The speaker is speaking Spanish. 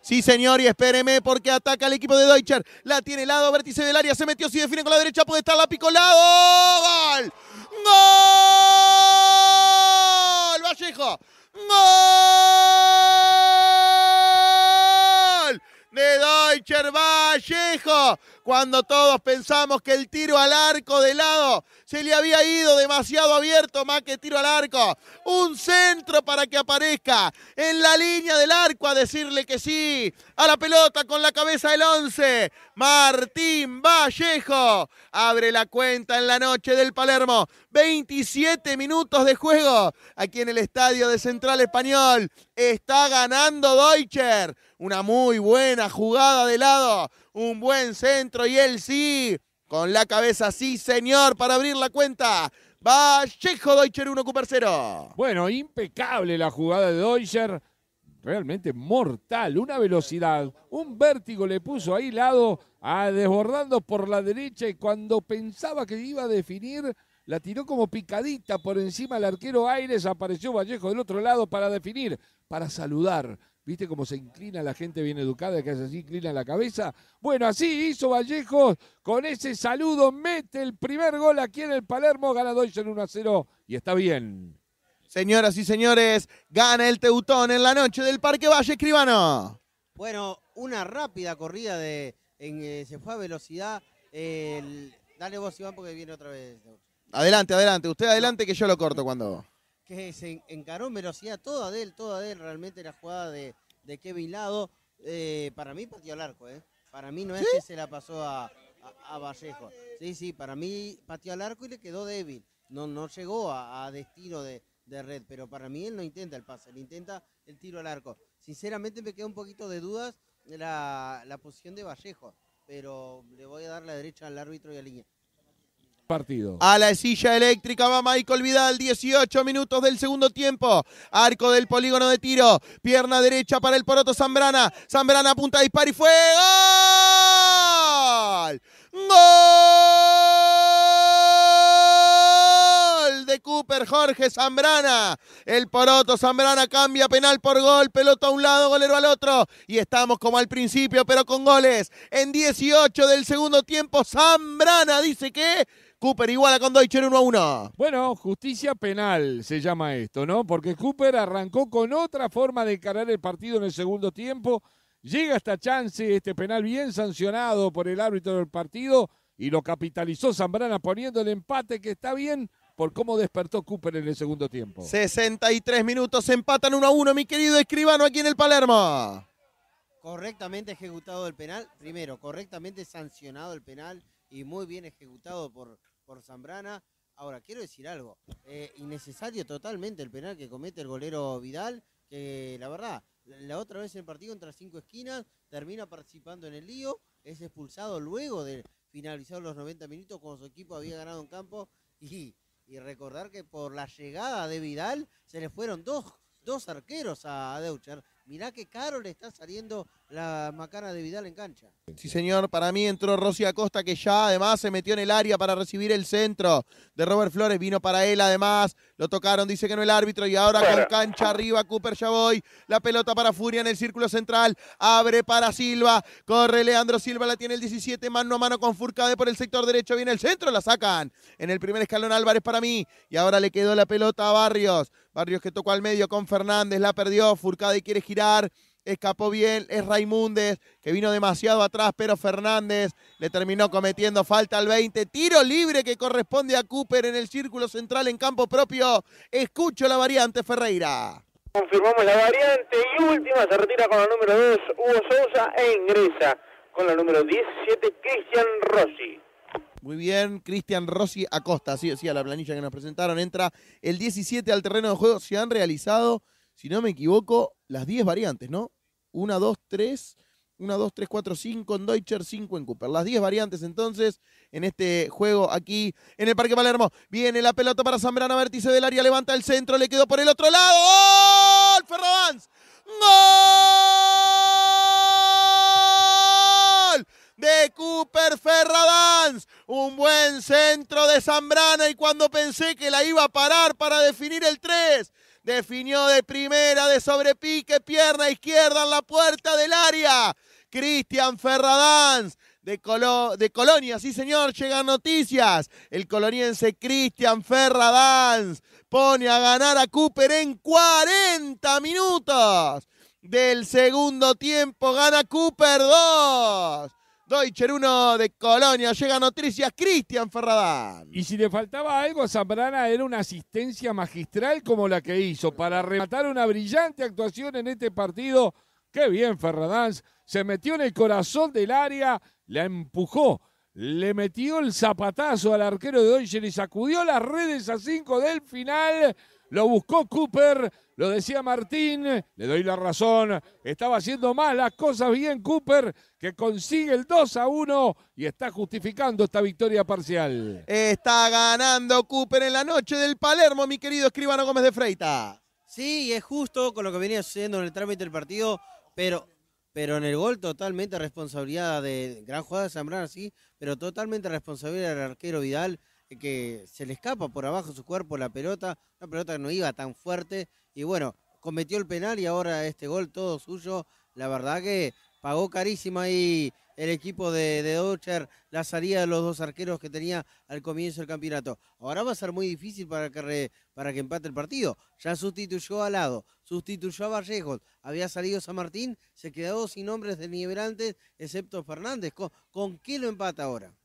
Sí, señor, y espéreme porque ataca el equipo de Deutscher. La tiene lado, vértice del área, se metió, si define con la derecha, puede estar la picolado. ¡Gol! ¡Gol! Vallejo. ¡Gol! De Deutscher Vallejo. Cuando todos pensamos que el tiro al arco de lado se le había ido demasiado abierto más que tiro al arco. Un centro para que aparezca en la línea del arco a decirle que sí. A la pelota con la cabeza del 11. Martín Vallejo abre la cuenta en la noche del Palermo. 27 minutos de juego aquí en el estadio de Central Español. Está ganando Deutscher. Una muy buena jugada de lado. Un buen centro y él sí con la cabeza, sí señor, para abrir la cuenta. Vallejo Deutscher 1, Cooper 0. Bueno, impecable la jugada de Deutscher. Realmente mortal, una velocidad, un vértigo le puso ahí lado, a desbordando por la derecha y cuando pensaba que iba a definir, la tiró como picadita por encima del arquero Aires, apareció Vallejo del otro lado para definir, para saludar, ¿Viste cómo se inclina la gente bien educada que hace así, inclina la cabeza? Bueno, así hizo Vallejos con ese saludo, mete el primer gol aquí en el Palermo, gana Deutsche en 1 a 0 y está bien. Señoras y señores, gana el Teutón en la noche del Parque Valle Escribano. Bueno, una rápida corrida de. En, eh, se fue a velocidad. dale vos, Iván, porque viene otra vez. Adelante, adelante. Usted adelante que yo lo corto cuando que se encaró, me lo toda de él, toda de él, realmente la jugada de, de Kevin Lado. Eh, para mí pateó al arco, ¿eh? Para mí no es que se la pasó a, a, Vallejo. Sí, sí, para mí pateó al arco y le quedó débil. No, no llegó a, destino de, red, pero para mí él no intenta el pase, él intenta el tiro al arco. Sinceramente me queda un poquito de dudas la, la posición de Vallejo, pero le voy a dar la derecha al árbitro y a línea partido. A la silla eléctrica va Michael Vidal, 18 minutos del segundo tiempo. Arco del polígono de tiro, pierna derecha para el Poroto Zambrana. Zambrana apunta, dispar y fue gol. ¡Gol! De Cooper Jorge Zambrana. El Poroto Zambrana cambia penal por gol. Pelota a un lado, golero al otro. Y estamos como al principio, pero con goles. En 18 del segundo tiempo, Zambrana dice que Cooper iguala con en 1 a 1. Bueno, justicia penal se llama esto, ¿no? Porque Cooper arrancó con otra forma de encarar el partido en el segundo tiempo. Llega esta chance, este penal bien sancionado por el árbitro del partido y lo capitalizó Zambrana poniendo el empate que está bien por cómo despertó Cooper en el segundo tiempo. 63 minutos, empatan 1 a 1, mi querido escribano aquí en el Palermo. Correctamente ejecutado el penal, primero, correctamente sancionado el penal y muy bien ejecutado por, por Zambrana. Ahora, quiero decir algo. Eh, innecesario totalmente el penal que comete el golero Vidal, que la verdad, la otra vez en el partido contra cinco esquinas, termina participando en el lío, es expulsado luego de finalizar los 90 minutos cuando su equipo había ganado en campo y, recordar que por la llegada de Vidal se le fueron dos, dos arqueros a, a Deucher. Mirá que caro le está saliendo la macana de Vidal en cancha. Sí, señor, para mí entró Rossi Acosta, que ya además se metió en el área para recibir el centro de Robert Flores. Vino para él, además lo tocaron, dice que no el árbitro. Y ahora con cancha arriba, Cooper Chavoy. La pelota para Furia en el círculo central. Abre para Silva. Corre Leandro Silva, la tiene el 17, mano a mano con Furcade por el sector derecho. Viene el centro, la sacan. En el primer escalón Álvarez para mí. Y ahora le quedó la pelota a Barrios. Barrios que tocó al medio con Fernández, la perdió. Furcade quiere girar escapó bien, es Raimundes, que vino demasiado atrás, pero Fernández le terminó cometiendo falta al 20. Tiro libre que corresponde a Cooper en el círculo central en campo propio. Escucho la variante Ferreira. Confirmamos la variante y última, se retira con la número 2 Hugo Sosa e ingresa con la número 17 Cristian Rossi. Muy bien, Cristian Rossi Acosta, sí, sí, a la planilla que nos presentaron, entra el 17 al terreno de juego. Se han realizado, si no me equivoco, las 10 variantes, ¿no? 1, 2, 3, 1, 2, 3, 4, 5 en Deutscher, 5 en Cooper. Las 10 variantes entonces en este juego aquí en el Parque Palermo. Viene la pelota para Zambrana, vértice del área, levanta el centro, le quedó por el otro lado. ¡Gol! Ferrovans. ¡Gol! de Cooper Ferradans. Un buen centro de Zambrana y cuando pensé que la iba a parar para definir el 3, Definió de primera, de sobrepique, pierna izquierda en la puerta del área. Cristian Ferradans de, Colo de, Colonia, sí señor, llegan noticias. El coloniense Cristian Ferradans pone a ganar a Cooper en 40 minutos. Del segundo tiempo gana Cooper 2. Deutscher 1 de Colonia. Llega noticias Cristian Ferradán. Y si le faltaba algo, a Zambrana era una asistencia magistral como la que hizo para rematar una brillante actuación en este partido. Qué bien Ferradán. Se metió en el corazón del área, la empujó, le metió el zapatazo al arquero de Deutscher y sacudió las redes a 5 del final. Lo buscó Cooper, lo decía Martín, le doy la razón. Estaba haciendo mal las cosas bien Cooper, que consigue el 2 a 1 y está justificando esta victoria parcial. Está ganando Cooper en la noche del Palermo, mi querido escribano Gómez de Freita. Sí, es justo con lo que venía sucediendo en el trámite del partido, pero pero en el gol totalmente responsabilidad de gran jugada de Zambrana, sí, pero totalmente responsabilidad del arquero Vidal que se le escapa por abajo su cuerpo la pelota, una pelota que no iba tan fuerte, y bueno, cometió el penal y ahora este gol todo suyo, la verdad que pagó carísimo ahí el equipo de, de la salida de los dos arqueros que tenía al comienzo del campeonato. Ahora va a ser muy difícil para que, para que empate el partido. Ya sustituyó a Lado, sustituyó a Vallejos, había salido San Martín, se quedó sin nombres de excepto Fernández. ¿Con, ¿Con qué lo empata ahora?